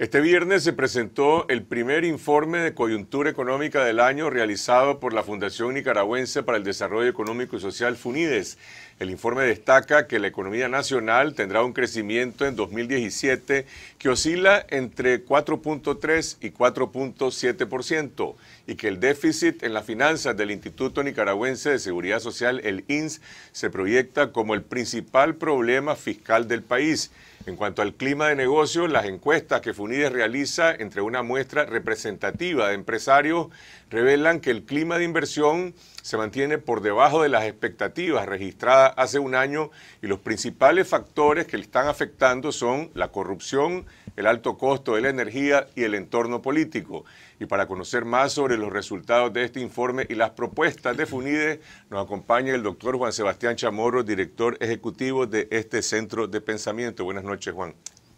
Este viernes se presentó el primer informe de coyuntura económica del año realizado por la Fundación Nicaragüense para el Desarrollo Económico y Social FUNIDES. El informe destaca que la economía nacional tendrá un crecimiento en 2017 que oscila entre 4.3 y 4.7% y que el déficit en las finanzas del Instituto Nicaragüense de Seguridad Social, el INS, se proyecta como el principal problema fiscal del país. En cuanto al clima de negocio, las encuestas que FUNIDES realiza entre una muestra representativa de empresarios revelan que el clima de inversión se mantiene por debajo de las expectativas registradas hace un año y los principales factores que le están afectando son la corrupción, el alto costo de la energía y el entorno político. Y para conocer más sobre los resultados de este informe y las propuestas de FUNIDE, nos acompaña el doctor Juan Sebastián Chamorro, director ejecutivo de este Centro de Pensamiento. Buenas noches, Juan.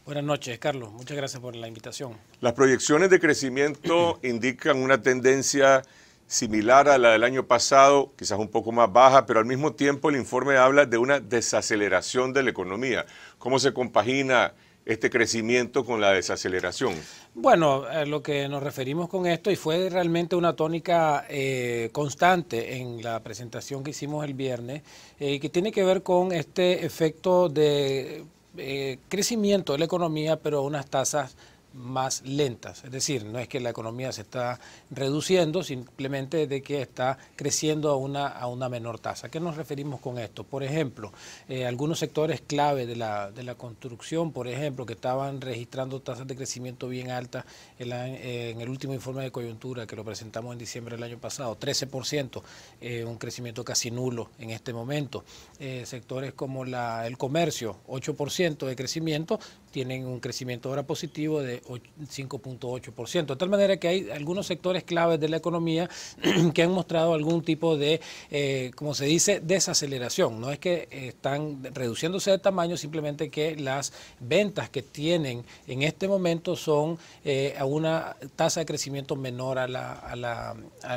Buenas noches, Carlos. Muchas gracias por la invitación. Las proyecciones de crecimiento indican una tendencia similar a la del año pasado, quizás un poco más baja, pero al mismo tiempo el informe habla de una desaceleración de la economía. ¿Cómo se compagina este crecimiento con la desaceleración? Bueno, a lo que nos referimos con esto, y fue realmente una tónica eh, constante en la presentación que hicimos el viernes, eh, que tiene que ver con este efecto de eh, crecimiento de la economía, pero unas tasas más lentas. Es decir, no es que la economía se está reduciendo, simplemente de que está creciendo a una, a una menor tasa. ¿A qué nos referimos con esto? Por ejemplo, eh, algunos sectores clave de la, construcción, por ejemplo, que estaban registrando tasas de crecimiento bien altas en, el último informe de coyuntura que lo presentamos en diciembre del año pasado, 13%, eh, un crecimiento casi nulo en este momento. Eh, sectores como la, el comercio, 8% de crecimiento, tienen un crecimiento ahora positivo de 5.8%. De tal manera que hay algunos sectores claves de la economía que han mostrado algún tipo de, eh, como se dice, desaceleración. No es que están reduciéndose de tamaño, simplemente que las ventas que tienen en este momento son eh, a una tasa de crecimiento menor a la, a,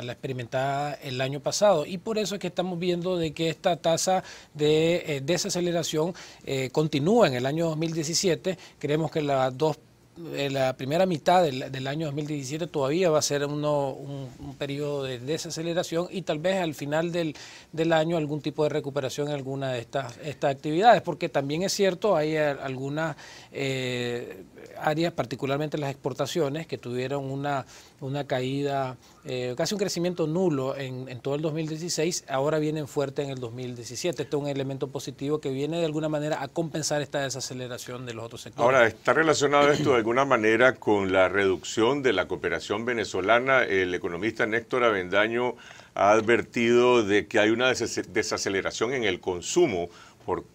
la, experimentada el año pasado. Y por eso es que estamos viendo de que esta tasa de eh, desaceleración continúa en el año 2017 Creemos que la dos eh, la primera mitad del, año 2017 todavía va a ser uno, un, periodo de desaceleración y tal vez al final del, del año algún tipo de recuperación en alguna de estas, estas actividades, porque también es cierto, hay eh, algunas eh, áreas, particularmente las exportaciones, que tuvieron una una caída, eh, casi un crecimiento nulo en, todo el 2016, ahora vienen fuerte en el 2017. Este es un elemento positivo que viene de alguna manera a compensar esta desaceleración de los otros sectores. Ahora, ¿está relacionado esto de alguna manera con la reducción de la cooperación venezolana? El economista Néstor Avendaño ha advertido de que hay una desaceleración en el consumo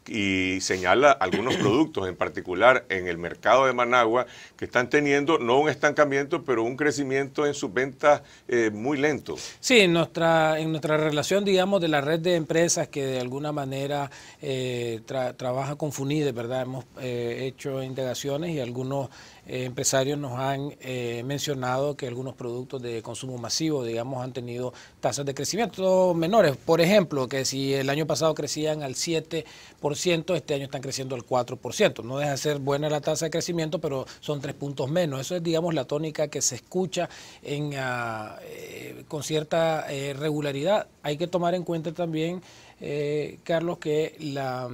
y señala algunos productos en particular en el mercado de Managua que están teniendo no un estancamiento, pero un crecimiento en sus ventas eh, muy lento. Sí, en nuestra, en nuestra relación, digamos, de la red de empresas que de alguna manera eh, trabaja con FUNIDE, ¿verdad? Hemos eh, hecho indagaciones y algunos eh, empresarios nos han eh, mencionado que algunos productos de consumo masivo, digamos, han tenido tasas de crecimiento menores. Por ejemplo, que si el año pasado crecían al 7%, este año están creciendo al 4%. No deja de ser buena la tasa de crecimiento, pero son tres puntos menos. Eso es, digamos, la tónica que se escucha ah, eh, con cierta regularidad. Hay que tomar en cuenta también, Carlos, que la,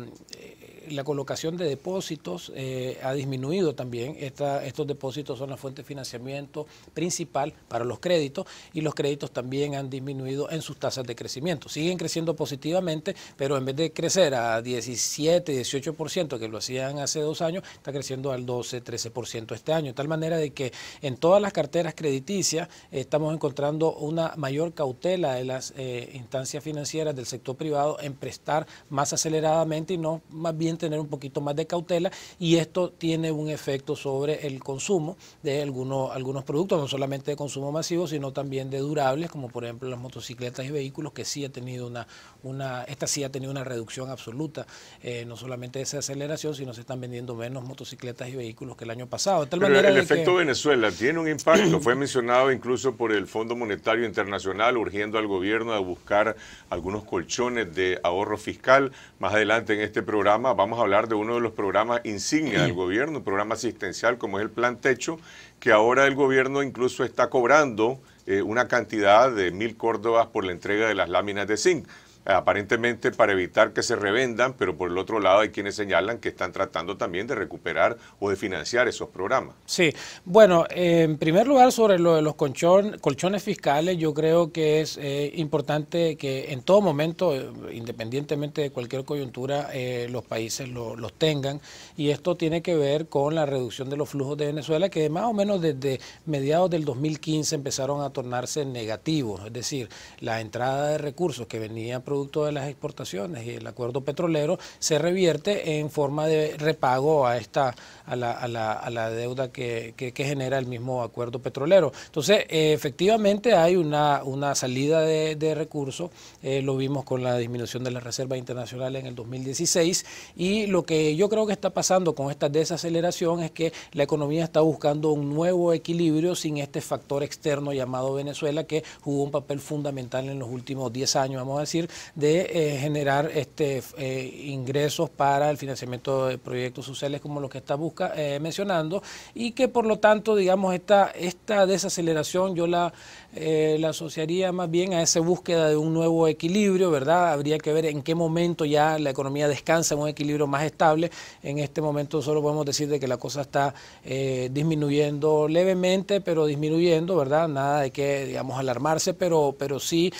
la colocación de depósitos eh, ha disminuido también. estos depósitos son la fuente de financiamiento principal para los créditos y los créditos también han disminuido en sus tasas de crecimiento. Siguen creciendo positivamente, pero en vez de crecer a 17, 18%, que lo hacían hace dos años, está creciendo al 12, 13% este año. De tal manera de que en todas las carteras crediticias eh, estamos encontrando una mayor cautela de las eh, instancias financieras del sector privado en prestar más aceleradamente y no más bien tener un poquito más de cautela y esto tiene un efecto sobre el consumo de algunos, algunos productos, no solamente de consumo masivo, sino también de durables, como por ejemplo las motocicletas y vehículos, que sí ha tenido una, una esta sí ha tenido una reducción absoluta, eh, no solamente esa aceleración, sino se están vendiendo menos motocicletas y vehículos que el año pasado. tal Pero el efecto Venezuela tiene un impacto, fue mencionado incluso por el Fondo Monetario Internacional, urgiendo al gobierno a buscar algunos colchones de ahorro fiscal. Más adelante en este programa vamos a hablar de uno de los programas insignia del gobierno, un programa asistencial como es el Plan Techo, que ahora el gobierno incluso está cobrando eh, una cantidad de mil córdobas por la entrega de las láminas de zinc aparentemente para evitar que se revendan, pero por el otro lado hay quienes señalan que están tratando también de recuperar o de financiar esos programas. Sí, bueno, en primer lugar sobre lo de los colchones fiscales, yo creo que es eh, importante que en todo momento, eh, independientemente de cualquier coyuntura, eh, los países los tengan y esto tiene que ver con la reducción de los flujos de Venezuela que más o menos desde mediados del 2015 empezaron a tornarse negativos, es decir, la entrada de recursos que venían producto de las exportaciones y el acuerdo petrolero se revierte en forma de repago a esta a la, a la, deuda que, genera el mismo acuerdo petrolero. Entonces, eh, efectivamente hay una, una salida de, recursos, eh, lo vimos con la disminución de la Reserva Internacional en el 2016 y lo que yo creo que está pasando con esta desaceleración es que la economía está buscando un nuevo equilibrio sin este factor externo llamado Venezuela que jugó un papel fundamental en los últimos 10 años, vamos a decir, de eh, generar este, eh, ingresos para el financiamiento de proyectos sociales como los que está busca, eh, mencionando y que por lo tanto, digamos, esta, esta desaceleración yo la, la asociaría más bien a esa búsqueda de un nuevo equilibrio, ¿verdad? Habría que ver en qué momento ya la economía descansa en un equilibrio más estable. En este momento solo podemos decir de que la cosa está disminuyendo levemente, pero disminuyendo, ¿verdad? Nada de que, digamos, alarmarse, pero, pero sí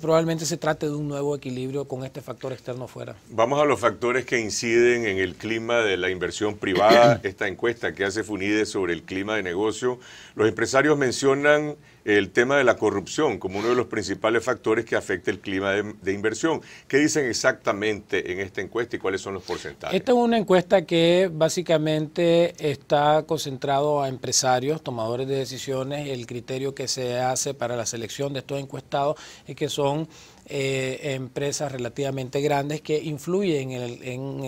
probablemente se trate de un nuevo equilibrio con este factor externo fuera. Vamos a los factores que inciden en el clima de la inversión privada. Esta encuesta que hace FUNIDE sobre el clima de negocio, los empresarios mencionan el tema de la corrupción como uno de los principales factores que afecta el clima de, inversión. ¿Qué dicen exactamente en esta encuesta y cuáles son los porcentajes? Esta es una encuesta que básicamente está concentrado a empresarios, tomadores de decisiones. El criterio que se hace para la selección de estos encuestados es que son eh, empresas relativamente grandes que influyen, en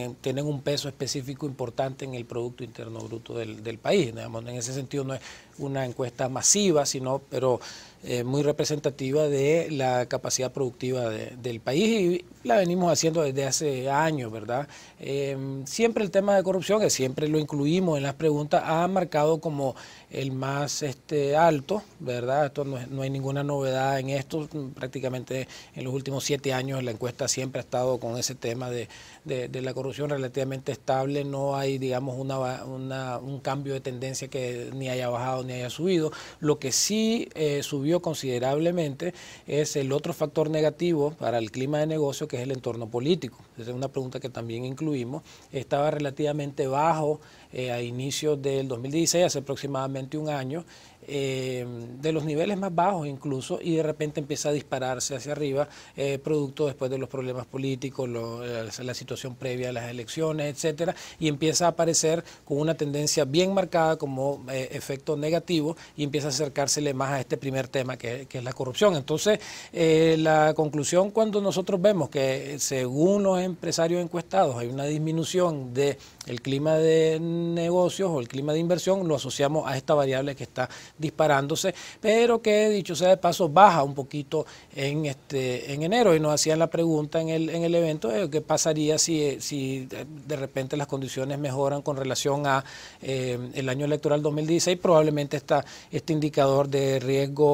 el, tienen un peso específico importante en el Producto Interno Bruto del, país. en ese sentido no es una encuesta masiva, sino, pero eh, muy representativa de la capacidad productiva del país y la venimos haciendo desde hace años, ¿verdad? Em, siempre el tema de corrupción, que siempre lo incluimos en las preguntas, ha marcado como el más este, alto, ¿verdad? Esto no, hay ninguna novedad en esto, prácticamente en los últimos siete años la encuesta siempre ha estado con ese tema de, la corrupción relativamente estable, no hay, digamos, un cambio de tendencia que ni haya bajado ni haya subido. Lo que sí eh, subió considerablemente es el otro factor negativo para el clima de negocio que es el entorno político. Esa es una pregunta que también incluimos. Estaba relativamente bajo eh, a inicios del 2016, hace aproximadamente un año, eh, de los niveles más bajos incluso y de repente empieza a dispararse hacia arriba, eh, producto después de los problemas políticos, eh, la, situación previa a las elecciones, etcétera, y empieza a aparecer con una tendencia bien marcada como efecto negativo y empieza a acercársele más a este primer tema que, es la corrupción. Entonces, la conclusión cuando nosotros vemos que según los empresarios encuestados hay una disminución del el clima de negocios o el clima de inversión, lo asociamos a esta variable que está disparándose, pero que dicho sea de paso baja un poquito en, este, en enero. Y nos hacían la pregunta en el, en el evento de qué pasaría si, si de repente las condiciones mejoran con relación a eh, el año electoral 2016, probablemente esta, este indicador de riesgo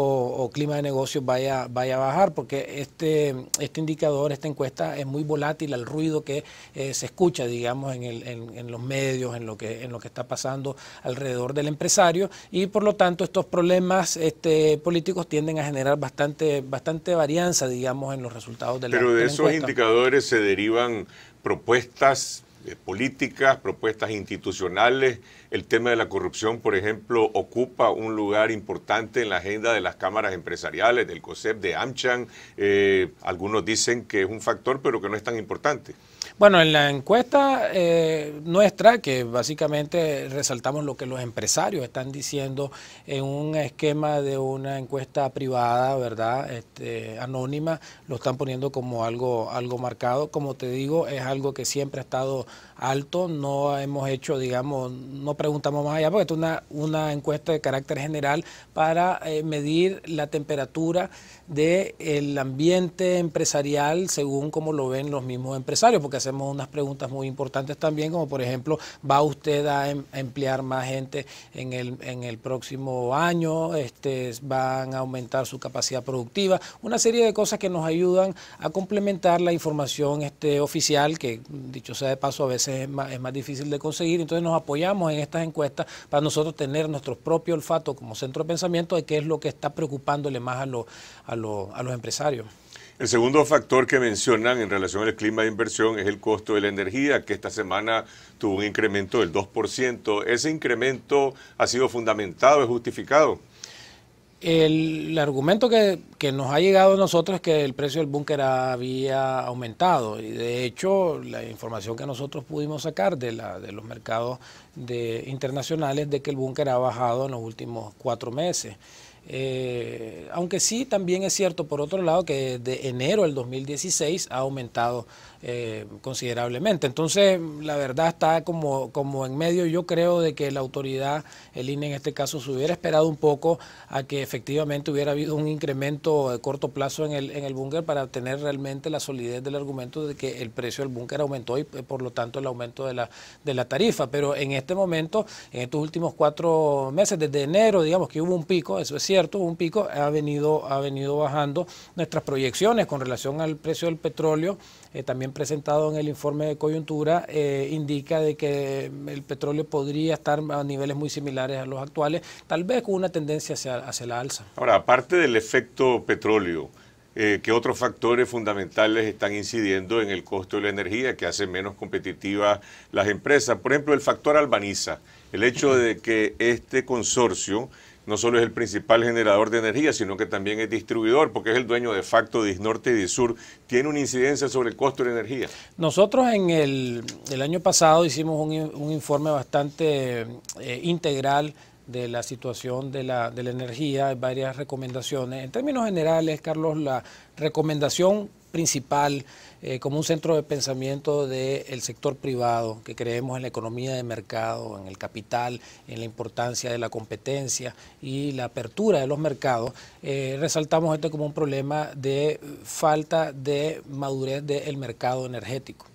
o clima de negocios vaya, vaya a bajar, porque este, este indicador, esta encuesta es muy volátil al ruido que eh, se escucha, digamos, en, el, en los medios, en lo, que, en lo que está pasando alrededor del empresario, y por lo tanto estos problemas este, políticos tienden a generar bastante, bastante varianza, digamos, en los resultados de la Pero de, esos indicadores se derivan propuestas eh, políticas, propuestas institucionales. El tema de la corrupción, por ejemplo, ocupa un lugar importante en la agenda de las cámaras empresariales, del COSEP, de AMCHAN. Eh, algunos dicen que es un factor, pero que no es tan importante. Bueno, en la encuesta eh, nuestra, que básicamente resaltamos lo que los empresarios están diciendo en un esquema de una encuesta privada, ¿verdad? Este, anónima, lo están poniendo como algo, algo marcado. Como te digo, es algo que siempre ha estado alto. No hemos hecho, digamos, no preguntamos más allá, porque es una, una encuesta de carácter general para eh, medir la temperatura del ambiente empresarial según como lo ven los mismos empresarios, porque hacemos unas preguntas muy importantes también, como por ejemplo, ¿va usted em, a, emplear más gente en el, en el próximo año? Este, ¿Van a aumentar su capacidad productiva? Una serie de cosas que nos ayudan a complementar la información este, oficial, que dicho sea de paso a veces es más, es más difícil de conseguir. Entonces nos apoyamos en estas encuestas para nosotros tener nuestro propio olfato como centro de pensamiento de qué es lo que está preocupándole más a, a, a los empresarios. El segundo factor que mencionan en relación al clima de inversión es el costo de la energía, que esta semana tuvo un incremento del 2%. ¿Ese incremento ha sido fundamentado, es justificado? El, argumento que, nos ha llegado a nosotros es que el precio del búnker había aumentado y de hecho la información que nosotros pudimos sacar de, de los mercados de, internacionales de que el búnker ha bajado en los últimos cuatro meses. Eh, aunque sí, también es cierto, por otro lado, que de enero del 2016 ha aumentado eh, considerablemente. Entonces, la verdad está como, como en medio, yo creo, de que la autoridad, el INE en este caso, se hubiera esperado un poco a que efectivamente hubiera habido un incremento de corto plazo en el, en el búnker para tener realmente la solidez del argumento de que el precio del búnker aumentó y eh, por lo tanto el aumento de la, de la tarifa. Pero en este momento, en estos últimos cuatro meses, desde enero, digamos que hubo un pico, eso es cierto, un pico, ha venido, ha venido bajando nuestras proyecciones con relación al precio del petróleo eh, también presentado en el informe de coyuntura, eh, indica de que mm, el petróleo podría estar a niveles muy similares a los actuales, tal vez con una tendencia hacia, la alza. Ahora, aparte del efecto petróleo, eh, ¿qué otros factores fundamentales están incidiendo en el costo de la energía que hace menos competitivas las empresas? Por ejemplo, el factor albaniza, el hecho de que este consorcio no solo es el principal generador de energía, sino que también es distribuidor, porque es el dueño de facto de norte y de Sur, tiene una incidencia sobre el costo de la energía. Nosotros en el, año pasado hicimos un, informe bastante eh, integral de la situación de la, energía, varias recomendaciones. En términos generales, Carlos, la recomendación principal eh, como un centro de pensamiento del sector privado, que creemos en la economía de mercado, en el capital, en la importancia de la competencia y la apertura de los mercados, eh, resaltamos esto como un problema de falta de madurez del mercado energético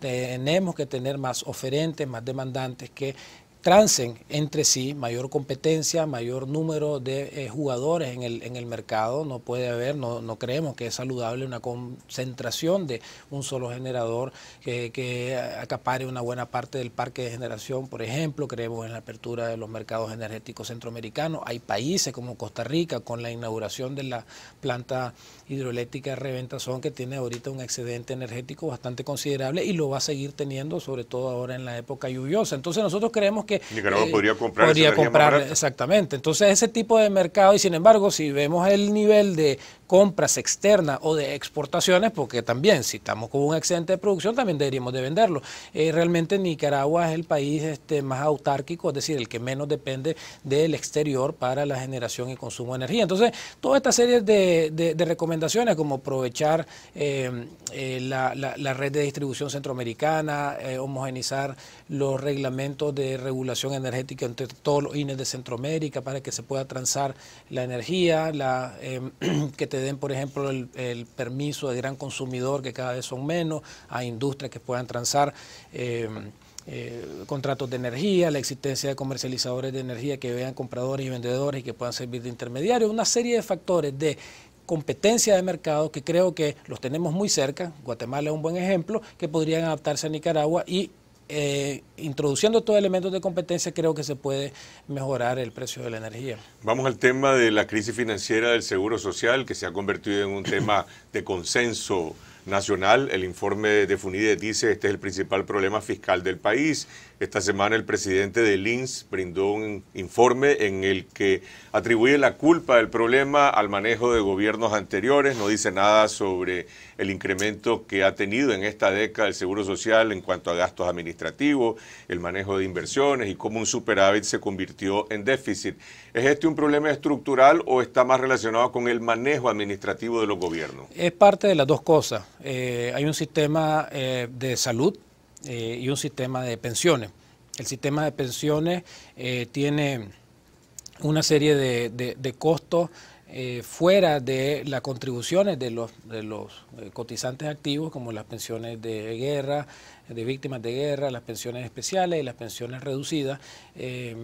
tenemos que tener más oferentes, más demandantes que Transen entre sí, mayor competencia, mayor número de eh, jugadores en el, en el, mercado, no puede haber, no, no, creemos que es saludable una concentración de un solo generador que, acapare una buena parte del parque de generación, por ejemplo, creemos en la apertura de los mercados energéticos centroamericanos, hay países como Costa Rica con la inauguración de la planta hidroeléctrica Reventazón que tiene ahorita un excedente energético bastante considerable y lo va a seguir teniendo, sobre todo ahora en la época lluviosa, entonces nosotros creemos que eh, podría comprar, exactamente. Entonces ese tipo de mercado, y sin embargo, si vemos el nivel de compras externas o de exportaciones, porque también si estamos con un excedente de producción también deberíamos de venderlo. Eh, realmente Nicaragua es el país este, más autárquico, es decir, el que menos depende del exterior para la generación y consumo de energía. Entonces, toda esta serie de, recomendaciones como aprovechar eh, eh, la, red de distribución centroamericana, homogenizar los reglamentos de regulación energética entre todos los INES de Centroamérica para que se pueda transar la energía, la, em, que te den, por ejemplo, el, permiso de gran consumidor, que cada vez son menos, a industrias que puedan transar. Eh, eh, contratos de energía, la existencia de comercializadores de energía que vean compradores y vendedores y que puedan servir de intermediarios, una serie de factores de competencia de mercado que creo que los tenemos muy cerca, Guatemala es un buen ejemplo, que podrían adaptarse a Nicaragua y eh, introduciendo estos elementos de competencia creo que se puede mejorar el precio de la energía. Vamos al tema de la crisis financiera del Seguro Social, que se ha convertido en un tema de consenso nacional. El informe de Funide dice que este es el principal problema fiscal del país. Esta semana el presidente de Lins brindó un informe en el que atribuye la culpa del problema al manejo de gobiernos anteriores, no dice nada sobre el incremento que ha tenido en esta década el Seguro Social en cuanto a gastos administrativos, el manejo de inversiones y cómo un superávit se convirtió en déficit. ¿Es este un problema estructural o está más relacionado con el manejo administrativo de los gobiernos? Es parte de las dos cosas. Eh, hay un sistema eh, de salud eh, y un sistema de pensiones. El sistema de pensiones eh, tiene una serie de, costos eh, fuera de las contribuciones de los cotizantes activos, como las pensiones de guerra, de víctimas de guerra, las pensiones especiales y las pensiones reducidas. Eh,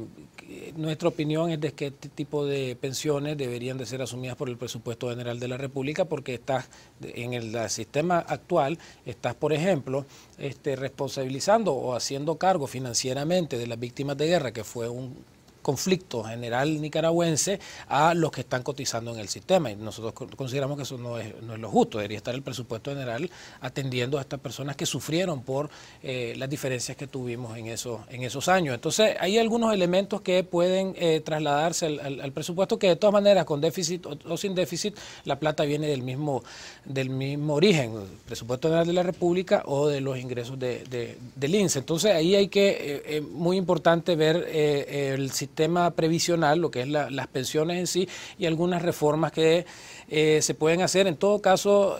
nuestra opinión es de que este tipo de pensiones deberían de ser asumidas por el presupuesto general de la República porque estás en el, sistema actual, estás, por ejemplo, este, responsabilizando o haciendo cargo financieramente de las víctimas de guerra, que fue un conflicto general nicaragüense a los que están cotizando en el sistema. Y nosotros consideramos que eso no es, no lo justo. Debería estar el presupuesto general atendiendo a estas personas que sufrieron por eh, las diferencias que tuvimos en esos, en esos años. Entonces, hay algunos elementos que pueden eh, trasladarse al, presupuesto que de todas maneras, con déficit o, sin déficit, la plata viene del mismo, del mismo origen, presupuesto general de la República o de los ingresos del INSE. Entonces, ahí hay que, es eh, muy importante ver el sistema tema previsional, lo que es las pensiones en sí, y algunas reformas que eh, se pueden hacer. En todo caso,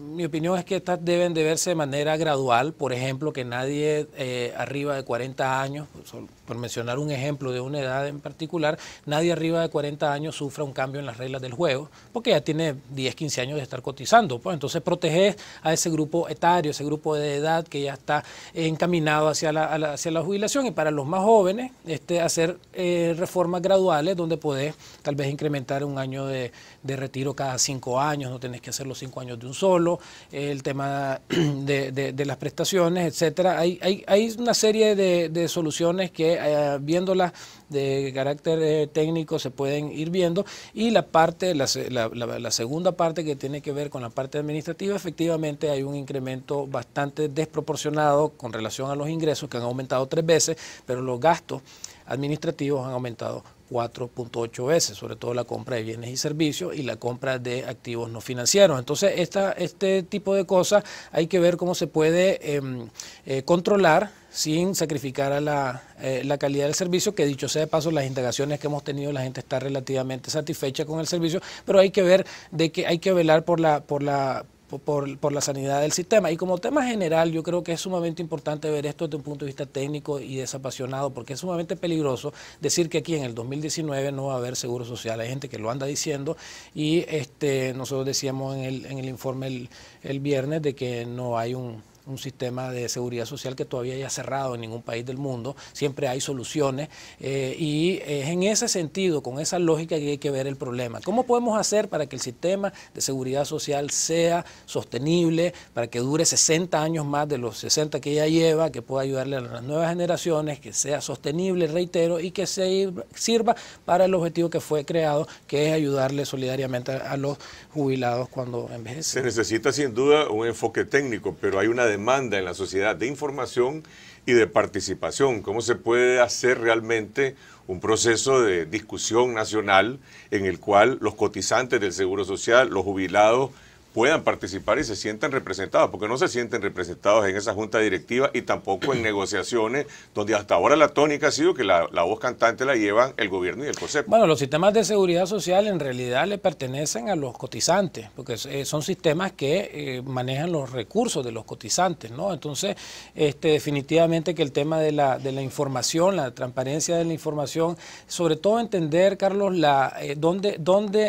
mi opinión es que estas deben de verse de manera gradual, por ejemplo, que nadie eh, arriba de 40 años, por mencionar un ejemplo de una edad en particular, nadie arriba de 40 años sufra un cambio en las reglas del juego, porque ya tiene 10, 15 años de estar cotizando. Pues. entonces proteger a ese grupo etario, ese grupo de edad que ya está encaminado hacia la, jubilación y para los más jóvenes, este, hacer eh, reformas graduales donde podés tal vez incrementar un año de, de retiro cada 5 años, no tenés que hacer los 5 años de un solo el tema de, las prestaciones, etcétera. Hay, una serie de, soluciones que, eh, viéndolas de carácter eh, técnico, se pueden ir viendo. Y la parte, la, segunda parte que tiene que ver con la parte administrativa, efectivamente hay un incremento bastante desproporcionado con relación a los ingresos, que han aumentado tres veces, pero los gastos administrativos han aumentado 4.8 veces, sobre todo la compra de bienes y servicios y la compra de activos no financieros. Entonces, esta, este tipo de cosas hay que ver cómo se puede em, eh, controlar sin sacrificar a la, eh, la, calidad del servicio, que dicho sea de paso, las indagaciones que hemos tenido, la gente está relativamente satisfecha con el servicio, pero hay que ver de que hay que velar por la, por la por, la sanidad del sistema. Y como tema general, yo creo que es sumamente importante ver esto desde un punto de vista técnico y desapasionado, porque es sumamente peligroso decir que aquí en el 2019 no va a haber seguro social. Hay gente que lo anda diciendo y este, nosotros decíamos en el, informe el viernes de que no hay un un sistema de seguridad social que todavía haya cerrado en ningún país del mundo, siempre hay soluciones eh, y es en ese sentido, con esa lógica que hay que ver el problema. ¿Cómo podemos hacer para que el sistema de seguridad social sea sostenible, para que dure 60 años más de los 60 que ya lleva, que pueda ayudarle a las nuevas generaciones, que sea sostenible, reitero, y que se sirva para el objetivo que fue creado, que es ayudarle solidariamente a los jubilados cuando envejecen? Se necesita sin duda un enfoque técnico, pero hay una demanda en la sociedad de información y de participación, cómo se puede hacer realmente un proceso de discusión nacional en el cual los cotizantes del Seguro Social, los jubilados, puedan participar y se sientan representados, porque no se sienten representados en esa junta directiva y tampoco en negociaciones donde hasta ahora la tónica ha sido que la, voz cantante la llevan el gobierno y el consejo Bueno, los sistemas de seguridad social en realidad le pertenecen a los cotizantes, porque eh, son sistemas que eh, manejan los recursos de los cotizantes, ¿no? Entonces, este, definitivamente que el tema de la, de la información, la transparencia de la información, sobre todo entender, Carlos, la, eh, dónde,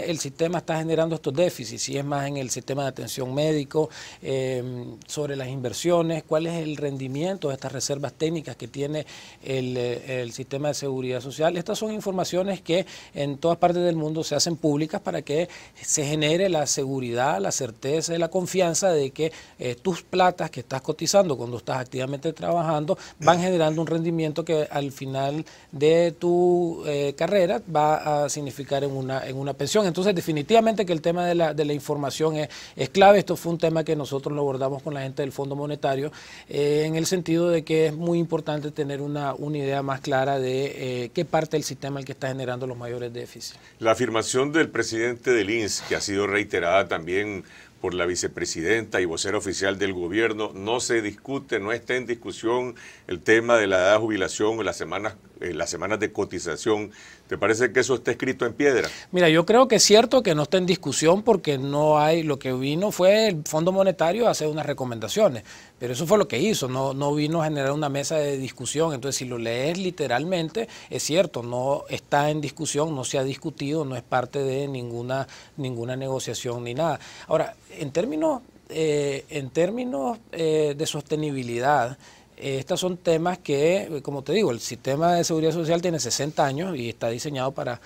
el sistema está generando estos déficits, si es más en el sistema de atención médico, eh, sobre las inversiones, cuál es el rendimiento de estas reservas técnicas que tiene eh, el, sistema de seguridad social. Estas son informaciones que en todas partes del mundo se hacen públicas para que se genere la seguridad, la certeza y la confianza de que eh, tus platas que estás cotizando cuando estás activamente trabajando van generando un rendimiento que al final de tu carrera va a significar en una, en una pensión. Entonces, definitivamente que el tema de la información es, es clave. Esto fue un tema que nosotros lo abordamos con la gente del Fondo Monetario, eh, en el sentido de que es muy importante tener una, idea más clara de eh, qué parte del sistema el que está generando los mayores déficits. La afirmación del presidente del INS, que ha sido reiterada también por la vicepresidenta y vocera oficial del gobierno. No se discute, no está en discusión el tema de la edad de jubilación o las semanas, eh, las semanas de cotización, ¿Te parece que eso está escrito en piedra? Mira, yo creo que es cierto que no está en discusión porque no hay, lo que vino fue el Fondo Monetario a hacer unas recomendaciones, pero eso fue lo que hizo, no, no vino a generar una mesa de discusión, entonces si lo lees literalmente, es cierto, no está en discusión, no se ha discutido, no es parte de ninguna, ninguna negociación ni nada. Ahora, en términos, eh, en términos eh, de sostenibilidad, estos son temas que, como te digo, el sistema de seguridad social tiene 60 años y está diseñado para,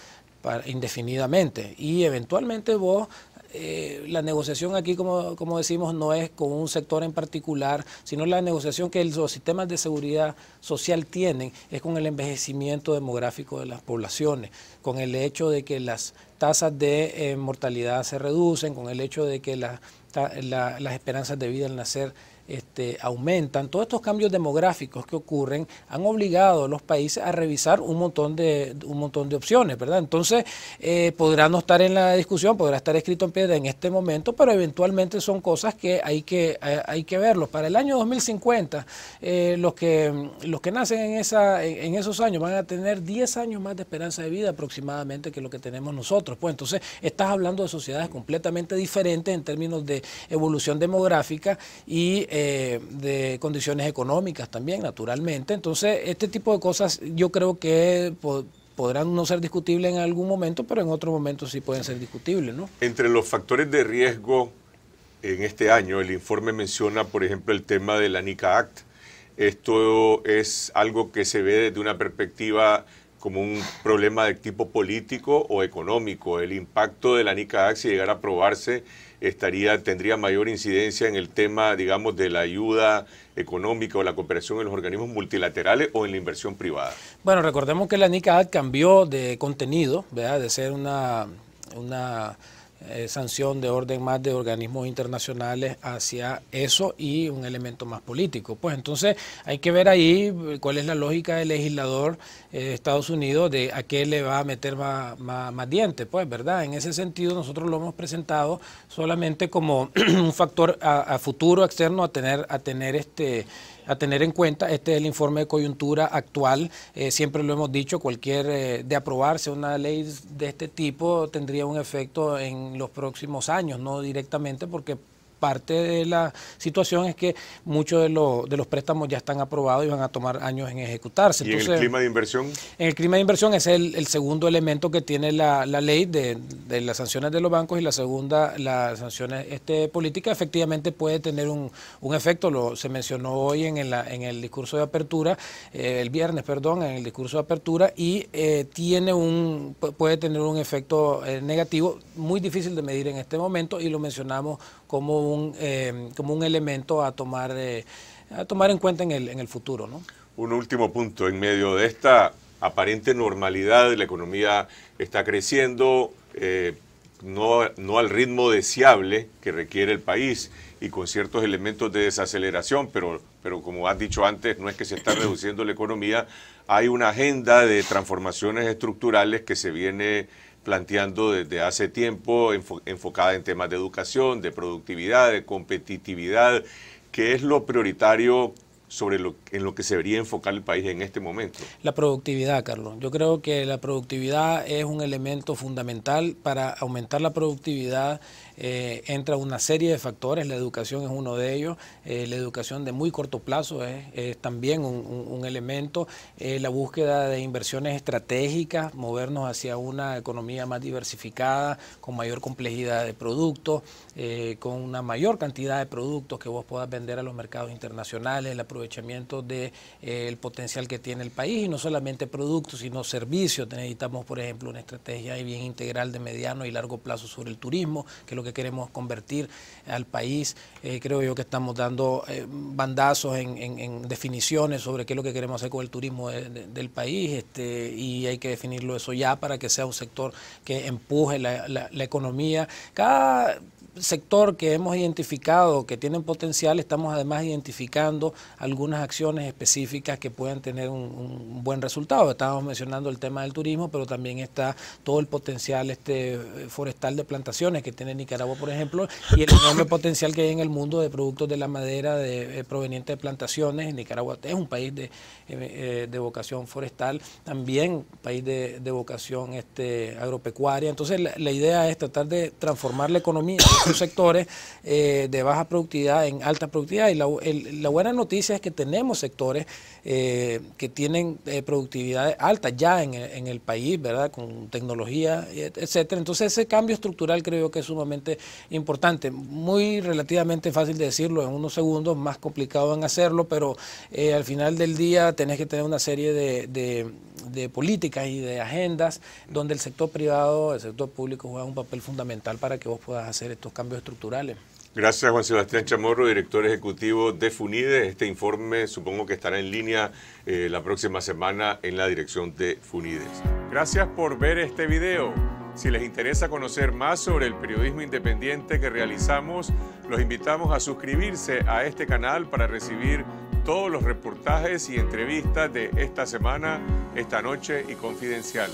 indefinidamente. Y eventualmente vos eh, la negociación aquí, como, decimos, no es con un sector en particular, sino la negociación que los sistemas de seguridad social tienen es con el envejecimiento demográfico de las poblaciones, con el hecho de que las tasas de eh, mortalidad se reducen, con el hecho de que las esperanzas de vida al nacer este, aumentan, todos estos cambios demográficos que ocurren han obligado a los países a revisar un montón de, un montón de opciones, ¿verdad? Entonces, eh, podrán no estar en la discusión, podrá estar escrito en piedra en este momento, pero eventualmente son cosas que hay que, hay que verlos. Para el año 2050, eh, los, que, los que nacen en, esa, en esos años van a tener 10 años más de esperanza de vida aproximadamente que lo que tenemos nosotros. Pues entonces, estás hablando de sociedades completamente diferentes en términos de evolución demográfica y eh, de condiciones económicas también, naturalmente. Entonces, este tipo de cosas yo creo que podrán no ser discutibles en algún momento, pero en otro momento sí pueden ser discutibles, Entre los factores de riesgo en este año, el informe menciona, por ejemplo, el tema de la NICA Act. Esto es algo que se ve desde una perspectiva como un problema de tipo político o económico. El impacto de la NICA Act, si llegara a aprobarse, estaría, tendría mayor incidencia en el tema, digamos, de la ayuda económica o la cooperación en los organismos multilaterales o en la inversión privada? Bueno, recordemos que la NICAD cambió de contenido, ¿verdad? de ser una, una eh, sanción de orden más de organismos internacionales hacia eso y un elemento más político. Pues entonces hay que ver ahí eh, cuál es la lógica del legislador eh, de Estados Unidos de a qué le va a meter más, más, dientes, pues, ¿verdad? En ese sentido nosotros lo hemos presentado solamente como un factor a, a futuro externo a tener, a tener este a tener en cuenta. Este es el informe de coyuntura actual. Eh, siempre lo hemos dicho, cualquier eh, de aprobarse una ley de este tipo tendría un efecto en los próximos años, no directamente porque parte de la situación es que muchos de, los, de los préstamos ya están aprobados y van a tomar años en ejecutarse. ¿Y en el clima de inversión? En el clima de inversión es el, el segundo elemento que tiene la, la ley de, de, las sanciones de los bancos y la segunda, las sanciones este, políticas, efectivamente puede tener un, un efecto, lo se mencionó hoy en, la, en el discurso de apertura, eh, el viernes, perdón, en el discurso de apertura y eh, tiene un, puede tener un efecto eh, negativo muy difícil de medir en este momento y lo mencionamos como un, eh, como un elemento a tomar, eh, tomar en cuenta en el, futuro. ¿no? Un último punto, en medio de esta aparente normalidad, la economía está creciendo, eh, no, al ritmo deseable que requiere el país y con ciertos elementos de desaceleración, pero, pero como has dicho antes, no es que se está reduciendo la economía, hay una agenda de transformaciones estructurales que se viene planteando desde hace tiempo, enfocada en temas de educación, de productividad, de competitividad, que es lo prioritario sobre lo, en lo que se debería enfocar el país en este momento? La productividad, Carlos. Yo creo que la productividad es un elemento fundamental. Para aumentar la productividad eh, entra una serie de factores, la educación es uno de ellos, eh, la educación de muy corto plazo es, también un, elemento, eh, la búsqueda de inversiones estratégicas, movernos hacia una economía más diversificada, con mayor complejidad de productos, con una mayor cantidad de productos que vos puedas vender a los mercados internacionales, aprovechamiento del de, eh, el potencial que tiene el país y no solamente productos, sino servicios. Necesitamos, por ejemplo, una estrategia bien integral de mediano y largo plazo sobre el turismo, que es lo que queremos convertir al país. Eh, creo yo que estamos dando eh, bandazos en, definiciones sobre qué es lo que queremos hacer con el turismo del país este, y hay que definirlo eso ya para que sea un sector que empuje la, la economía. Cada sector que hemos identificado que tienen potencial, estamos además identificando algunas acciones específicas que pueden tener un, buen resultado. Estábamos mencionando el tema del turismo, pero también está todo el potencial este eh, forestal de plantaciones que tiene Nicaragua, por ejemplo, y el enorme potencial que hay en el mundo de productos de la madera de, eh, proveniente de plantaciones. Nicaragua es un país eh, de, vocación forestal, también país de, de vocación este, agropecuaria. Entonces la idea es tratar de transformar la economía sectores eh, de baja productividad en alta productividad. Y la, buena noticia es que tenemos sectores eh, que tienen eh, productividad alta ya en, el país, ¿verdad? Con tecnología, etcétera. Entonces ese cambio estructural creo que es sumamente importante. Muy relativamente fácil de decirlo en unos segundos, más complicado en hacerlo, pero al final del día tenés que tener una serie de, de políticas y de agendas donde el sector privado, el sector público juega un papel fundamental para que vos puedas hacer estos cambios estructurales. Gracias, Juan Sebastián Chamorro, director ejecutivo de Funides. Este informe supongo que estará en línea eh, la próxima semana en la dirección de FUNIDES. Gracias por ver este video. Si les interesa conocer más sobre el periodismo independiente que realizamos, los invitamos a suscribirse a este canal para recibir todos los reportajes y entrevistas de esta semana, esta noche y confidencial.